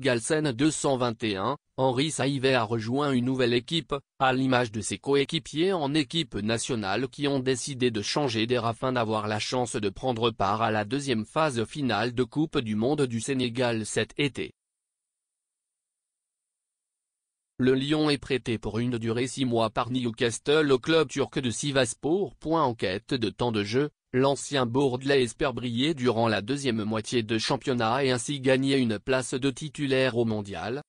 Galsen 221, Henri Saïvet a rejoint une nouvelle équipe, à l'image de ses coéquipiers en équipe nationale qui ont décidé de changer d'air afin d'avoir la chance de prendre part à la deuxième phase finale de Coupe du Monde du Sénégal cet été. Le Lion est prêté pour une durée 6 mois par Newcastle au club turc de Sivasspor. En quête de temps de jeu, l'ancien Bordelais espère briller durant la deuxième moitié de championnat et ainsi gagner une place de titulaire au mondial,